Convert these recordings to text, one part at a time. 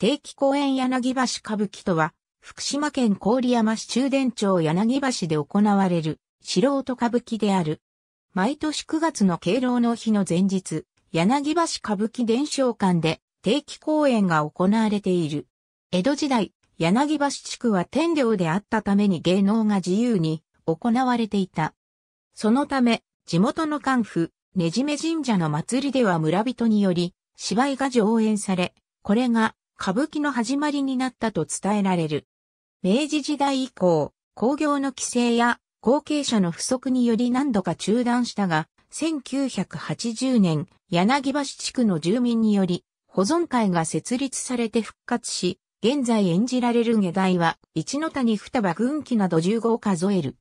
定期公演柳橋歌舞伎とは、福島県郡山市中電町柳橋で行われる素人歌舞伎である。毎年9月の敬老の日の前日、柳橋歌舞伎伝承館で定期公演が行われている。江戸時代、柳橋地区は天領であったために芸能が自由に行われていた。そのため、地元の官府、ねじめ神社の祭りでは村人により、芝居が上演され、これが歌舞伎の始まりになったと伝えられる。明治時代以降、工業の規制や後継者の不足により何度か中断したが、1980年、柳橋地区の住民により、保存会が設立されて復活し、現在演じられる下題は、一の谷双葉軍旗など15を数える。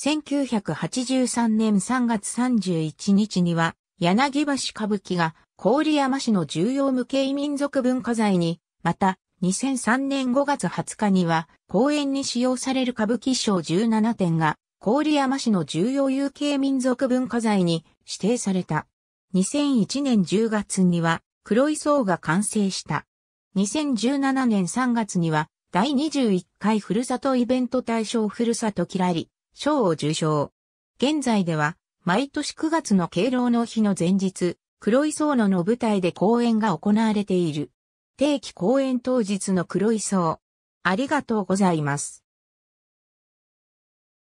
1983年3月31日には、柳橋歌舞伎が郡山市の重要無形民族文化財に、また、2003年5月20日には、公演に使用される歌舞伎賞17点が、郡山市の重要有形民族文化財に指定された。2001年10月には、黒い層が完成した。2017年3月には、第21回ふるさとイベント大賞ふるさときらり、賞を受賞。現在では、毎年9月の敬老の日の前日、黒い層野の舞台で公演が行われている。定期公演当日の黒い層。ありがとうございます。